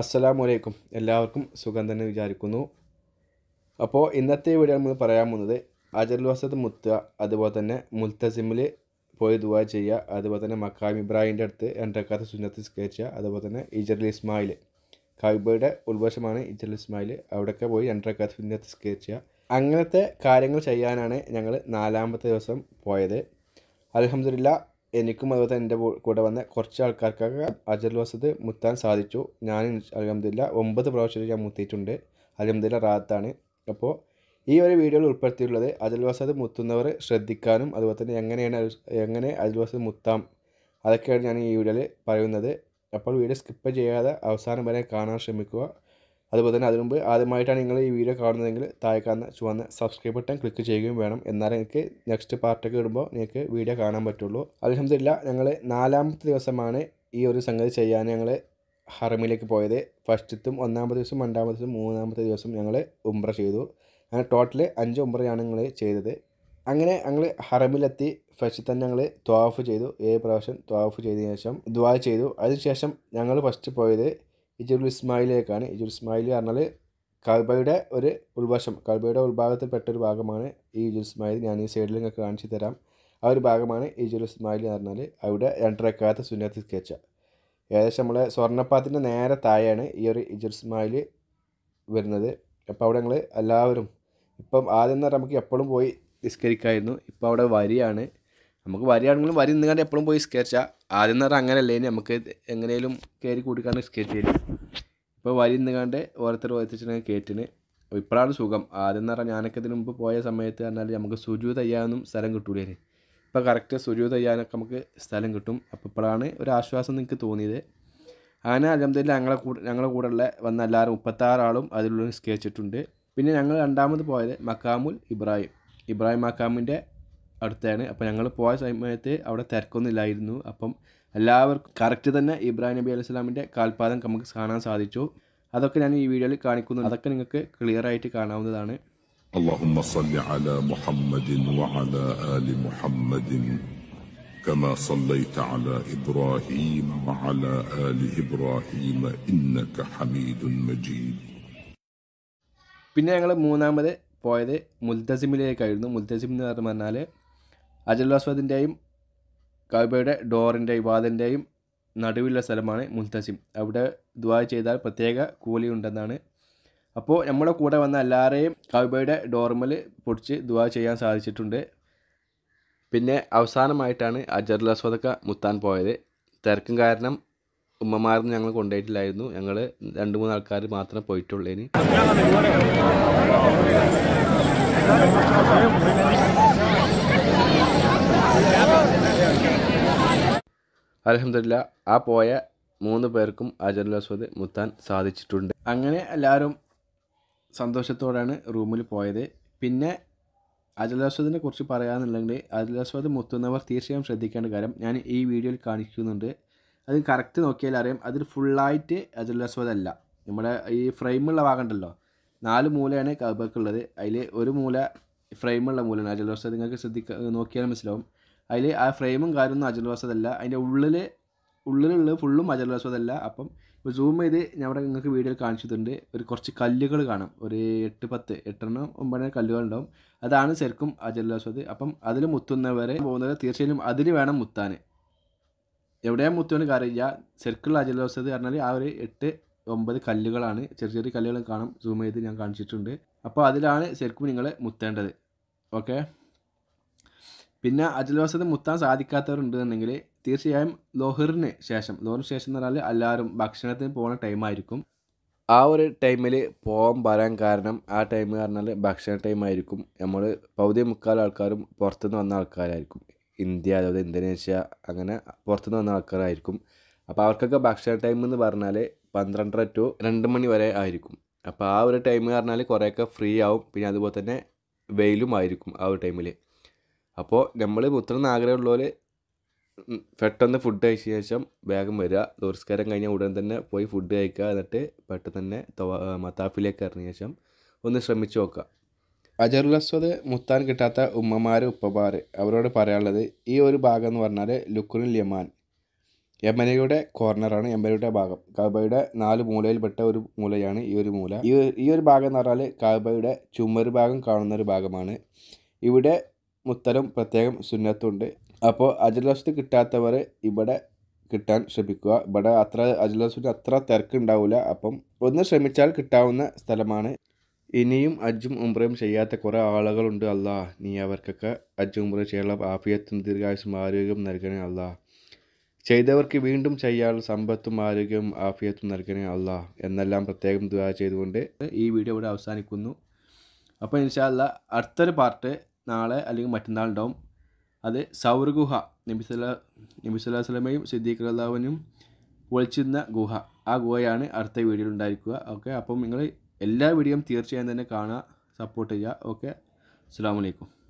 അലൈക്കും എല്ലാവർക്കും സുഖം തന്നെ വിചാരിക്കുന്നു അപ്പോൾ ഇന്നത്തെ വീഡിയോ നമ്മൾ പറയാൻ പോകുന്നത് അജറുൽ വസത് മുത്ത അതുപോലെ തന്നെ മുൽത്തസിമിൽ പോയി ദുവാ ചെയ്യുക അതുപോലെ തന്നെ മക്കാം ഇബ്രാഹിമിൻ്റെ അടുത്ത് എൻ്റെക്കാത്ത സുന്നത്ത് സ്കെച്ച് അതുപോലെ തന്നെ ഇജറൽ ഇസ്മായിൽ കവിബയുടെ ഉൾവശമാണ് ഇജറൽ ഇസ്മായിൽ അവിടെയൊക്കെ പോയി എൻ്റെക്കാത്ത സുന്നത്ത് സ്കെച്ച് അങ്ങനത്തെ കാര്യങ്ങൾ ചെയ്യാനാണ് ഞങ്ങൾ നാലാമത്തെ ദിവസം പോയത് അലഹമില്ല എനിക്കും അതുപോലെ എൻ്റെ കൂടെ വന്ന കുറച്ച് ആൾക്കാർക്കൊക്കെ അജൽ വസത് മുത്താൻ സാധിച്ചു ഞാൻ അലഹമ്മദില്ല ഒമ്പത് പ്രാവശ്യം ഞാൻ മുത്തിയിട്ടുണ്ട് അലഹമ്മദില്ല റാത്താണ് അപ്പോൾ ഈ ഒരു വീഡിയോയിൽ ഉൾപ്പെടുത്തിയിട്ടുള്ളത് അജൽ വസത് മുത്തുന്നവർ ശ്രദ്ധിക്കാനും അതുപോലെ തന്നെ എങ്ങനെയാണ് എങ്ങനെ അജൽ വസത് മുത്താം അതൊക്കെയാണ് ഞാൻ ഈ വീഡിയോയിൽ പറയുന്നത് അപ്പോൾ വീഡിയോ സ്കിപ്പ് ചെയ്യാതെ അവസാനം വരെ കാണാൻ ശ്രമിക്കുക അതുപോലെ തന്നെ അതിനുമുമ്പ് ആദ്യമായിട്ടാണ് നിങ്ങൾ ഈ വീഡിയോ കാണുന്നതെങ്കിൽ താഴെ കാണുന്ന ചുവന്ന സബ്സ്ക്രൈബ് ബട്ടൺ ക്ലിക്ക് ചെയ്യുകയും വേണം എന്നാലേ നിങ്ങൾക്ക് നെക്സ്റ്റ് പാർട്ടൊക്കെ ഇടുമ്പോൾ നിങ്ങൾക്ക് വീഡിയോ കാണാൻ പറ്റുള്ളൂ അലഹമില്ല ഞങ്ങൾ നാലാമത്തെ ദിവസമാണ് ഈ ഒരു സംഗതി ചെയ്യാൻ ഞങ്ങൾ ഹറമിലേക്ക് പോയത് ഫസ്റ്റത്തും ഒന്നാമത്തെ ദിവസം രണ്ടാമത്തെ ദിവസം മൂന്നാമത്തെ ദിവസം ഞങ്ങൾ ഉംറ ചെയ്തു അങ്ങനെ ടോട്ടൽ അഞ്ച് ഉംറയാണ് ഞങ്ങൾ ചെയ്തത് അങ്ങനെ ഞങ്ങൾ ഹറമിലെത്തി ഫസ്റ്റ് തന്നെ ഞങ്ങൾ ത്വാഫ് ചെയ്തു ഏഴ് പ്രാവശ്യം ത്വാഫ് ചെയ്തതിനു ശേഷം ദ്വാ ചെയ്തു അതിനുശേഷം ഞങ്ങൾ ഫസ്റ്റ് പോയത് ഇജുൽ ഇസ്മായിലേക്കാണ് ഇജുൽ ഇസ്മായിൽ പറഞ്ഞാൽ കൽബയുടെ ഒരു ഉൾവശം കൽബയുടെ ഉൾഭാഗത്തിൽപ്പെട്ട ഒരു ഭാഗമാണ് ഈ ഇജുൽ ഇസ്മായിൽ ഞാൻ ഈ സൈഡിൽ നിങ്ങൾക്ക് കാണിച്ചു തരാം ആ ഒരു ഭാഗമാണ് ഇജുൽ ഇസ്മായിൽ എന്ന് പറഞ്ഞാൽ അവിടെ രണ്ടരക്കാലത്ത് സുന്നത്തി സ്കെച്ച ഏകദേശം നമ്മളെ സ്വർണ്ണപ്പാത്തിൻ്റെ നേരെ താഴെയാണ് ഈ ഒരു ഇജുൽ ഇസ്മായിൽ വരുന്നത് അപ്പോൾ അവിടെ ഞങ്ങൾ എല്ലാവരും ഇപ്പം ആദ്യം എന്ന് പറഞ്ഞാൽ നമുക്ക് എപ്പോഴും പോയി നിസ്കരിക്കായിരുന്നു ഇപ്പോൾ അവിടെ വരിയാണ് നമുക്ക് വരികയാണെങ്കിലും വരി നിന്ന് കണ്ട് എപ്പോഴും പോയി സ്കെച്ചാൽ ആദ്യം നേരം അങ്ങനെയല്ലേ ഇനി നമുക്ക് എങ്ങനെയും കയറി കൂട്ടിക്കാണ്ട് സ്കേറ്റ് ചെയ്യും ഇപ്പോൾ വരി നിന്ന് കണ്ട് ഓരോരുത്തർ ഓരോരുത്തരും കയറ്റിന് ഇപ്പോഴാണ് സുഖം ആദ്യം നേരം ഞാനൊക്കെ ഇതിന് മുമ്പ് പോയ സമയത്ത് പറഞ്ഞാൽ നമുക്ക് സുജു തയ്യാനൊന്നും സ്ഥലം കിട്ടൂലേ ഇപ്പോൾ കറക്റ്റ് സുജു തയ്യാനൊക്കെ നമുക്ക് സ്ഥലം കിട്ടും അപ്പോൾ ഇപ്പോഴാണ് ഒരു ആശ്വാസം നിങ്ങൾക്ക് തോന്നിയത് അങ്ങനെ അലഹമ്മദില്ല ഞങ്ങളെ കൂടെ ഞങ്ങളുടെ കൂടെ ഉള്ള വന്ന എല്ലാവരും മുപ്പത്താറാളും അതിലുള്ള സ്കെച്ചിട്ടുണ്ട് പിന്നെ ഞങ്ങൾ രണ്ടാമത് പോയത് മക്കാമുൽ ഇബ്രാഹിം ഇബ്രാഹിം മക്കാമിൻ്റെ അടുത്താണ് അപ്പോൾ ഞങ്ങൾ പോയ സമയത്ത് അവിടെ തിരക്കൊന്നുമില്ലായിരുന്നു അപ്പം എല്ലാവർക്കും കറക്റ്റ് തന്നെ ഇബ്രാഹിം നബി അലൈഹി സ്വലാമിൻ്റെ കാൽപാദം നമുക്ക് കാണാൻ സാധിച്ചു അതൊക്കെ ഞാൻ ഈ വീഡിയോയിൽ കാണിക്കുന്നു അതൊക്കെ നിങ്ങൾക്ക് ക്ലിയർ ആയിട്ട് കാണാവുന്നതാണ് كما صليت على إبراهيم وعلى آل إبراهيم إنك حميد مجيد പിന്നെ ഞങ്ങൾ മൂന്നാമത് പോയത് മുൽത്തസിമിലേക്കായിരുന്നു മുൽത്തസിം എന്ന് പറഞ്ഞാൽ അജലാസ്വദിൻ്റെയും കൗബയുടെ ഡോറിൻ്റെയും വാതിൻ്റെയും നടുവിലുള്ള സ്ഥലമാണ് മുൽത്തസിം അവിടെ ദ്വാ ചെയ്താൽ പ്രത്യേക കൂലി ഉണ്ടെന്നാണ് അപ്പോൾ നമ്മുടെ കൂടെ വന്ന എല്ലാവരെയും കൗബയുടെ ഡോർമൽ പൊടിച്ച് ദ്വാ ചെയ്യാൻ സാധിച്ചിട്ടുണ്ട് പിന്നെ അവസാനമായിട്ടാണ് അജർലസ്വതക്ക മുത്താൻ പോയത് തിരക്കും കാരണം ഉമ്മമാർന്ന് ഞങ്ങൾ കൊണ്ടുപോയിട്ടില്ലായിരുന്നു ഞങ്ങൾ രണ്ട് മൂന്ന് ആൾക്കാർ മാത്രമേ പോയിട്ടുള്ളേന് അലഹമില്ല ആ പോയ മൂന്ന് പേർക്കും അജറുൽ അസ്വദ് മുത്താൻ സാധിച്ചിട്ടുണ്ട് അങ്ങനെ എല്ലാവരും സന്തോഷത്തോടെയാണ് റൂമിൽ പോയത് പിന്നെ അജുൽ അസ്വദിനെ കുറിച്ച് പറയാമെന്നുണ്ടെങ്കിൽ അജുൽ അസ്വദ് മുത്തുന്നവർ തീർച്ചയായും ശ്രദ്ധിക്കേണ്ട കാര്യം ഞാൻ ഈ വീഡിയോയിൽ കാണിക്കുന്നുണ്ട് അത് കറക്റ്റ് നോക്കിയാൽ അറിയാം അതിൽ ഫുള്ളായിട്ട് അജുൽ അസ്വദ് അല്ല നമ്മുടെ ഈ ഫ്രെയിമുള്ള ഭാഗം ഉണ്ടല്ലോ നാല് മൂലയാണ് കബക്കുള്ളത് അതിൽ ഒരു മൂല ഫ്രെയിമുള്ള മൂലയാണ് അജുൽ അസ്വദ് നിങ്ങൾക്ക് ശ്രദ്ധിക്കാൻ നോക്കിയാൽ മനസ്സിലാവും അതിൽ ആ ഫ്രെയിമും കാര്യമൊന്നും അജലവാസതല്ല അതിൻ്റെ ഉള്ളിൽ ഉള്ളിലുള്ള ഫുള്ളും അജലവാസതല്ല അപ്പം ഇപ്പോൾ സൂം ചെയ്ത് നമ്മുടെ നിങ്ങൾക്ക് വീഡിയോയിൽ കാണിച്ചിട്ടുണ്ട് ഒരു കുറച്ച് കല്ലുകൾ കാണും ഒരു എട്ട് പത്ത് എട്ടെണ്ണം ഒമ്പതെണ്ണം കല്ലുകൾ ഉണ്ടാവും അതാണ് ശരിക്കും അജർവാസത് അപ്പം അതിൽ മുത്തുന്നവരെ പോകുന്നവരെ തീർച്ചയായും അതിൽ വേണം മുത്താൻ എവിടെയാണ് മുത്തുവെന്ന് കാര്യമില്ല ശരിക്കുള്ള അജർവാസത് പറഞ്ഞാൽ ആ ഒരു എട്ട് ഒമ്പത് കല്ലുകളാണ് ചെറിയ ചെറിയ കല്ലുകൾ കാണും സൂം ചെയ്ത് ഞാൻ കാണിച്ചിട്ടുണ്ട് അപ്പോൾ അതിലാണ് ശരിക്കും നിങ്ങൾ മുത്തേണ്ടത് ഓക്കെ പിന്നെ അജൽ വസത് മുത്താൻ സാധിക്കാത്തവരുണ്ടെന്നുണ്ടെങ്കിൽ തീർച്ചയായും ലോഹറിന് ശേഷം ലോഹറിന് ശേഷം എന്ന് പറഞ്ഞാൽ എല്ലാവരും ഭക്ഷണത്തിന് പോകുന്ന ടൈമായിരിക്കും ആ ഒരു ടൈമിൽ പോകാൻ വരാൻ കാരണം ആ ടൈം പറഞ്ഞാൽ ഭക്ഷണ ടൈമായിരിക്കും നമ്മൾ പകുതി മുക്കാൽ ആൾക്കാരും പുറത്തുനിന്ന് വന്ന ആൾക്കാരായിരിക്കും ഇന്ത്യ അതായത് ഇന്തോനേഷ്യ അങ്ങനെ പുറത്തുനിന്ന് വന്ന ആൾക്കാരായിരിക്കും അപ്പോൾ അവർക്കൊക്കെ ഭക്ഷണ ടൈം എന്ന് പറഞ്ഞാൽ പന്ത്രണ്ടര ടു രണ്ട് മണി വരെ ആയിരിക്കും അപ്പോൾ ആ ഒരു ടൈം പറഞ്ഞാൽ കുറേയൊക്കെ ഫ്രീ ആവും പിന്നെ അതുപോലെ തന്നെ വെയിലും ആയിരിക്കും ആ ഒരു ടൈമിൽ അപ്പോൾ നമ്മൾ മുത്തണം ആഗ്രഹമുള്ളവർ പെട്ടെന്ന് ഫുഡ് കഴിച്ച ശേഷം വേഗം വരിക ദുരസ്കാരം കഴിഞ്ഞ ഉടൻ തന്നെ പോയി ഫുഡ് കഴിക്കുക എന്നിട്ട് പെട്ടെന്ന് തന്നെ മത്താഫിലേക്ക് ഇറങ്ങിയ ശേഷം ഒന്ന് ശ്രമിച്ചു നോക്കുക അജറുലസ്വദ് മുത്താൻ കിട്ടാത്ത ഉമ്മമാർ ഉപ്പമാർ അവരോട് പറയാനുള്ളത് ഈ ഒരു ഭാഗം എന്ന് പറഞ്ഞാൽ ലുക്കുനുൽ യമാൻ യമനയുടെ കോർണറാണ് യമനയുടെ ഭാഗം കാബയുടെ നാല് മൂലയിൽപ്പെട്ട ഒരു മൂലയാണ് ഈ ഒരു മൂല ഈ ഈ ഒരു ഭാഗം എന്ന് പറഞ്ഞാൽ കാബയുടെ ചുമര് ഭാഗം കാണുന്ന ഒരു ഭാഗമാണ് ഇവിടെ മുത്തലും പ്രത്യേകം സുന്നത്തുണ്ട് അപ്പോൾ അജലസ്ത് കിട്ടാത്തവർ ഇവിടെ കിട്ടാൻ ശ്രമിക്കുക ഇവിടെ അത്ര അജലസ്തിന് അത്ര തിരക്കുണ്ടാവില്ല അപ്പം ഒന്ന് ശ്രമിച്ചാൽ കിട്ടാവുന്ന സ്ഥലമാണ് ഇനിയും അജ്ജും ഉംറയും ചെയ്യാത്ത കുറേ ആളുകളുണ്ട് അല്ലാ നീ അവർക്കൊക്കെ അജ്ജും ഉംറയും ചെയ്യാനുള്ള ആഫിയത്തും ദീർഘായുസും ആരോഗ്യം നൽകണേ അല്ലാ ചെയ്തവർക്ക് വീണ്ടും ചെയ്യാനുള്ള സമ്പത്തും ആരോഗ്യവും ആഫിയത്തും നൽകണേ അല്ലാ എന്നെല്ലാം പ്രത്യേകം ദുവാ ചെയ്തുകൊണ്ട് ഈ വീഡിയോ ഇവിടെ അവസാനിക്കുന്നു അപ്പോൾ ഇൻഷാല്ല അടുത്തൊരു പാർട്ട് നാളെ അല്ലെങ്കിൽ മറ്റന്നാൾ ഉണ്ടാവും അത് സൗർഗുഹ ഗുഹ നബിസ്വല്ല നബിസ്വല്ലാ സ്വലമയും സിദ്ദീഖ് അള്ളാഹുവിനും ഒളിച്ചിരുന്ന ഗുഹ ആ ഗുഹയാണ് അടുത്ത വീഡിയോയിൽ ഉണ്ടായിരിക്കുക ഓക്കെ അപ്പം നിങ്ങൾ എല്ലാ വീഡിയോയും തീർച്ചയായും തന്നെ കാണുക സപ്പോർട്ട് ചെയ്യുക ഓക്കെ അസ്സാം വലൈക്കും